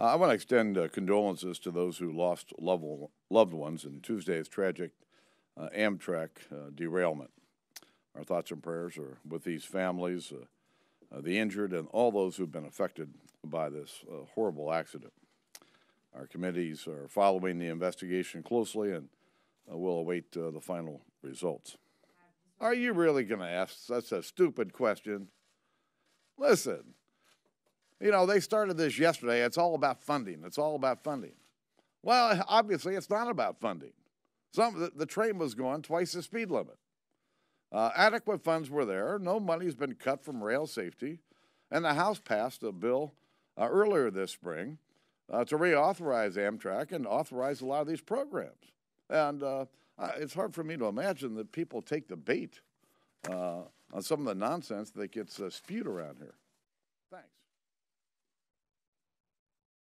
Uh, I want to extend uh, condolences to those who lost loved loved ones in Tuesday's tragic uh, Amtrak uh, derailment. Our thoughts and prayers are with these families, uh, uh, the injured, and all those who've been affected by this horrible accident. Our committees are following the investigation closely and will await the final results. Are you really going to ask such a stupid question? Listen, you know, they started this yesterday. It's all about funding. It's all about funding. Well, obviously, it's not about funding. Some the, the train was going twice the speed limit. Uh, adequate funds were there. No money's been cut from rail safety, and the House passed a bill uh, earlier this spring uh, to reauthorize Amtrak and authorize a lot of these programs. And uh, it's hard for me to imagine that people take the bait uh, on some of the nonsense that gets uh, spewed around here. Thanks.